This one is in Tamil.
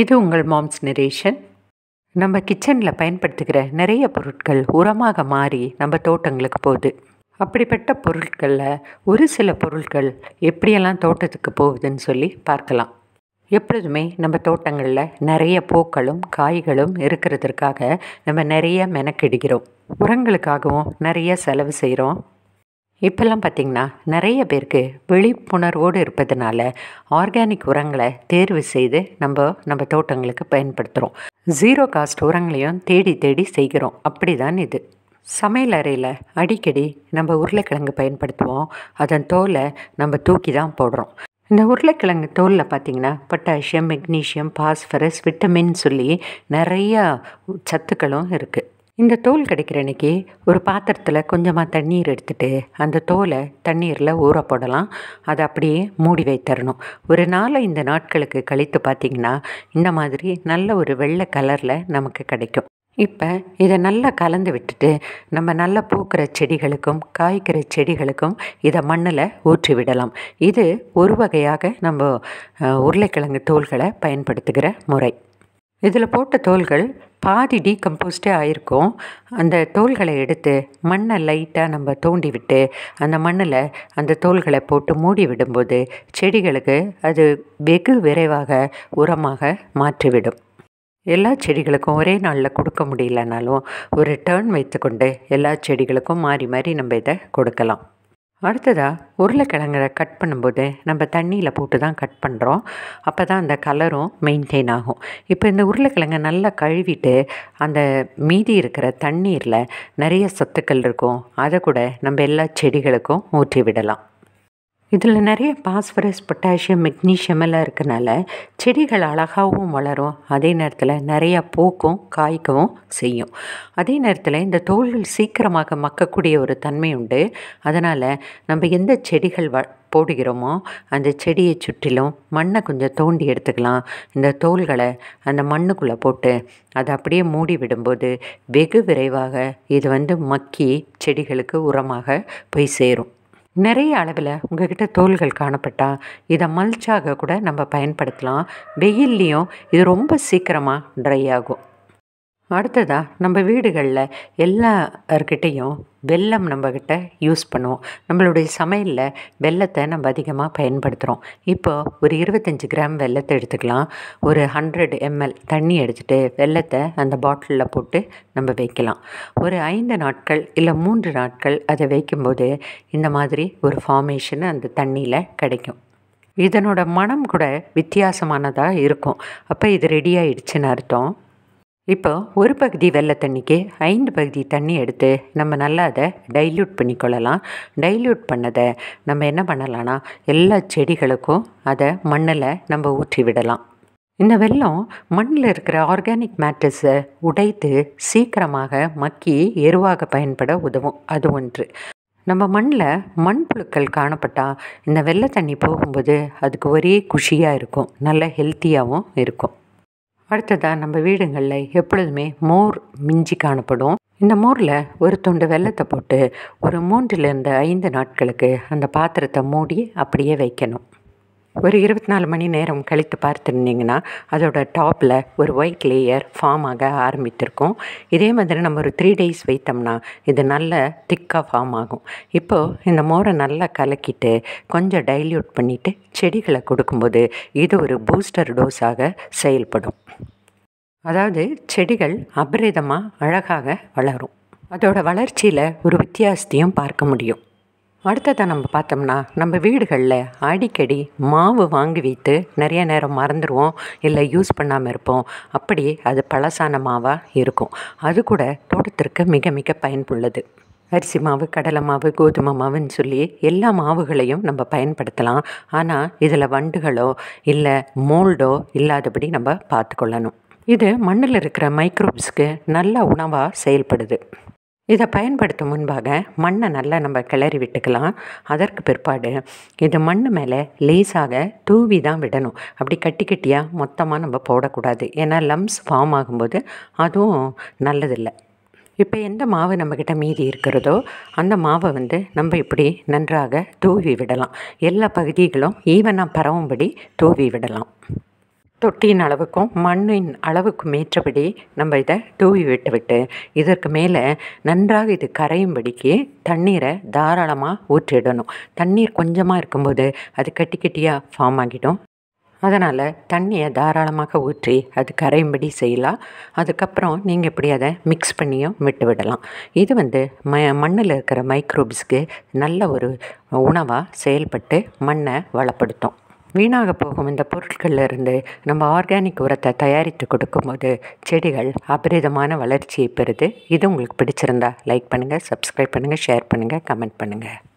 இது உங்கள் மாம்ஸ் நரேஷன் நம்ம கிச்சனில் பயன்படுத்துகிற நிறைய பொருட்கள் உரமாக மாறி நம்ம தோட்டங்களுக்கு போகுது அப்படிப்பட்ட பொருட்களில் ஒரு சில பொருட்கள் எப்படியெல்லாம் தோட்டத்துக்கு போகுதுன்னு சொல்லி பார்க்கலாம் எப்பொழுதுமே நம்ம தோட்டங்களில் நிறைய பூக்களும் காய்களும் இருக்கிறதுக்காக நம்ம நிறைய மெனக்கெடுகிறோம் உரங்களுக்காகவும் நிறைய செலவு செய்கிறோம் இப்போல்லாம் பார்த்திங்கன்னா நிறைய பேருக்கு விழிப்புணர்வோடு இருப்பதுனால ஆர்கானிக் உரங்களை தேர்வு செய்து நம்ம நம்ம தோட்டங்களுக்கு பயன்படுத்துகிறோம் ஜீரோ காஸ்ட் உரங்களையும் தேடி தேடி செய்கிறோம் அப்படி தான் இது சமையல் அறையில் அடிக்கடி நம்ம உருளைக்கிழங்கு பயன்படுத்துவோம் அதன் தோலை நம்ம தூக்கி தான் போடுறோம் இந்த உருளைக்கிழங்கு தோலில் பார்த்திங்கன்னா பொட்டாசியம் மெக்னீஷியம் பாஸ்பரஸ் விட்டமின் சொல்லி நிறையா சத்துக்களும் இருக்குது இந்த தோல் கிடைக்கிற அன்னைக்கு ஒரு பாத்திரத்தில் கொஞ்சமாக தண்ணீர் எடுத்துகிட்டு அந்த தோலை தண்ணீரில் ஊற போடலாம் அதை அப்படியே மூடி வைத்தரணும் ஒரு நாளை இந்த நாட்களுக்கு கழித்து பார்த்திங்கன்னா இந்த மாதிரி நல்ல ஒரு வெள்ளை கலரில் நமக்கு கிடைக்கும் இப்போ இதை நல்லா கலந்து விட்டுட்டு நம்ம நல்லா பூக்கிற செடிகளுக்கும் காய்க்கிற செடிகளுக்கும் இதை மண்ணில் ஊற்றி விடலாம் இது ஒரு வகையாக நம்ம உருளைக்கிழங்கு தோள்களை பயன்படுத்துகிற முறை இதில் போட்ட தோல்கள் பாதி டீகம்போஸ்டே ஆயிருக்கும் அந்த தோல்களை எடுத்து மண்ணை லைட்டாக நம்ம தோண்டி விட்டு அந்த மண்ணில் அந்த தோல்களை போட்டு மூடி விடும்போது செடிகளுக்கு அது வெகு விரைவாக உரமாக மாற்றிவிடும் எல்லா செடிகளுக்கும் ஒரே நாளில் கொடுக்க முடியலனாலும் ஒரு டேர்ன் வைத்துக்கொண்டு எல்லா செடிகளுக்கும் மாறி மாறி நம்ம இதை கொடுக்கலாம் அடுத்ததாக உருளைக்கிழங்கை கட் பண்ணும்போது நம்ம தண்ணியில் போட்டு தான் கட் பண்ணுறோம் அப்போ தான் அந்த கலரும் மெயின்டைன் ஆகும் இப்போ இந்த உருளைக்கிழங்கை நல்லா கழுவிட்டு அந்த மீதி இருக்கிற தண்ணீரில் நிறைய சத்துக்கள் இருக்கும் அதை கூட நம்ம எல்லா செடிகளுக்கும் ஊற்றி விடலாம் இதில் நிறைய பாஸ்பரஸ் பொட்டாசியம் மெக்னீஷியம் எல்லாம் இருக்கனால செடிகள் அழகாகவும் வளரும் அதே நேரத்தில் நிறையா பூக்கும் காய்க்கவும் செய்யும் அதே நேரத்தில் இந்த தோல்கள் சீக்கிரமாக மக்கக்கூடிய ஒரு தன்மை உண்டு அதனால் நம்ம எந்த செடிகள் வ போடுகிறோமோ அந்த செடியை சுற்றிலும் மண்ணை கொஞ்சம் தோண்டி எடுத்துக்கலாம் இந்த தோள்களை அந்த மண்ணுக்குள்ளே போட்டு அதை அப்படியே மூடி விடும்போது வெகு விரைவாக இது வந்து மக்கி செடிகளுக்கு உரமாக போய் சேரும் நிறைய அளவில் உங்ககிட்ட தோள்கள் காணப்பட்டால் இதை மல்ச்சாக கூட நம்ம பயன்படுத்தலாம் வெயில்லையும் இது ரொம்ப சீக்கிரமாக ட்ரை ஆகும் அடுத்ததாக நம்ம வீடுகளில் எல்லாருக்கிட்டேயும் வெல்லம் நம்மக்கிட்ட யூஸ் பண்ணுவோம் நம்மளுடைய சமையலில் வெல்லத்தை நம்ம அதிகமாக பயன்படுத்துகிறோம் இப்போது ஒரு இருபத்தஞ்சி கிராம் வெல்லத்தை எடுத்துக்கலாம் ஒரு ஹண்ட்ரட் எம்எல் தண்ணி அடிச்சுட்டு வெல்லத்தை அந்த பாட்டிலில் போட்டு நம்ம வைக்கலாம் ஒரு ஐந்து நாட்கள் இல்லை மூன்று நாட்கள் அதை வைக்கும்போது இந்த மாதிரி ஒரு ஃபார்மேஷன் அந்த தண்ணியில் கிடைக்கும் இதனோட மனம் கூட வித்தியாசமானதாக இருக்கும் அப்போ இது ரெடி ஆயிடுச்சுன்னு அர்த்தம் இப்போ ஒரு பகுதி வெள்ளை தண்ணிக்கு ஐந்து பகுதி தண்ணி எடுத்து நம்ம நல்லா அதை டைல்யூட் பண்ணிக்கொள்ளலாம் டைல்யூட் பண்ணதை நம்ம என்ன பண்ணலான்னா எல்லா செடிகளுக்கும் அதை மண்ணில் நம்ம ஊற்றி விடலாம் இந்த வெள்ளம் மண்ணில் இருக்கிற ஆர்கானிக் மேட்டர்ஸை உடைத்து சீக்கிரமாக மக்கி எருவாக பயன்பட உதவும் அது ஒன்று நம்ம மண்ணில் மண்புழுக்கள் காணப்பட்டால் இந்த வெள்ளை தண்ணி போகும்போது அதுக்கு ஒரே குஷியாக இருக்கும் நல்ல ஹெல்த்தியாகவும் இருக்கும் அடுத்ததாக நம்ம வீடுங்களில் எப்பொழுதுமே மோர் மிஞ்சி காணப்படும் இந்த மோரில் ஒரு துண்டு வெள்ளத்தை போட்டு ஒரு மூன்றிலிருந்து ஐந்து நாட்களுக்கு அந்த பாத்திரத்தை மூடி அப்படியே வைக்கணும் ஒரு இருபத்தி நாலு மணி நேரம் கழித்து பார்த்துருந்தீங்கன்னா அதோட டாப்பில் ஒரு ஒயிட் லேயர் ஃபார்ம் ஆக ஆரம்பித்திருக்கும் இதே மாதிரி நம்ம ஒரு த்ரீ டேஸ் வைத்தோம்னா இது நல்ல திக்காக ஃபார்ம் ஆகும் இப்போது இந்த மோரை நல்லா கலக்கிட்டு கொஞ்சம் டைல்யூட் பண்ணிவிட்டு செடிகளை கொடுக்கும்போது இது ஒரு பூஸ்டர் டோஸாக செயல்படும் அதாவது செடிகள் அபரிதமாக அழகாக வளரும் அதோட வளர்ச்சியில் ஒரு வித்தியாசத்தையும் பார்க்க முடியும் அடுத்ததாக நம்ம பார்த்தோம்னா நம்ம வீடுகளில் அடிக்கடி மாவு வாங்கி வைத்து நிறைய நேரம் மறந்துடுவோம் இல்லை யூஸ் பண்ணாமல் இருப்போம் அப்படியே அது பழசான மாவாக இருக்கும் அது கூட தோட்டத்திற்கு மிக மிக பயன்புள்ளது அரிசி மாவு கடலை மாவு கோதுமை மாவுன்னு சொல்லி எல்லா மாவுகளையும் நம்ம பயன்படுத்தலாம் ஆனால் இதில் வண்டுகளோ இல்லை மோல்டோ இல்லாதபடி நம்ம பார்த்துக்கொள்ளணும் இது மண்ணில் இருக்கிற மைக்ரோப்ஸ்க்கு நல்ல உணவாக செயல்படுது இதை பயன்படுத்தும் முன்பாக மண்ணை நல்லா நம்ம கிளறி விட்டுக்கலாம் அதற்கு பிற்பாடு இது மண் மேலே லேஸாக தூவி தான் விடணும் அப்படி கட்டி கட்டியாக மொத்தமாக நம்ம போடக்கூடாது ஏன்னா லம்ஸ் ஃபார்ம் ஆகும்போது அதுவும் நல்லதில்லை இப்போ எந்த மாவு நம்மக்கிட்ட மீதி இருக்கிறதோ அந்த மாவை வந்து நம்ம இப்படி நன்றாக தூவி விடலாம் எல்லா பகுதிகளும் ஈவனாக பரவும்படி தூவி விடலாம் தொட்டியின் அளவுக்கும் மண்ணின் அளவுக்கும் ஏற்றபடி நம்ம இதை தூவி விட்டு விட்டு இதற்கு மேலே நன்றாக இது கரையும்படிக்கு தண்ணீரை தாராளமாக ஊற்றிடணும் தண்ணீர் கொஞ்சமாக இருக்கும்போது அது கட்டி கட்டியாக ஃபார்ம் ஆகிடும் அதனால் தண்ணியை தாராளமாக ஊற்றி அது கரையும்படி செய்யலாம் அதுக்கப்புறம் நீங்கள் இப்படி அதை மிக்ஸ் பண்ணியும் விட்டு விடலாம் இது வந்து ம மண்ணில் இருக்கிற மைக்ரோப்ஸ்க்கு நல்ல ஒரு உணவாக செயல்பட்டு மண்ணை வளப்படுத்தும் வீணாக போகும் இந்த இருந்து நம்ம ஆர்கானிக் உரத்தை தயாரித்து கொடுக்கும்போது செடிகள் அபரிதமான வளர்ச்சியை பெறுது இது உங்களுக்கு பிடிச்சிருந்தா லைக் பண்ணுங்கள் சப்ஸ்கிரைப் பண்ணுங்கள் ஷேர் பண்ணுங்கள் கமெண்ட் பண்ணுங்கள்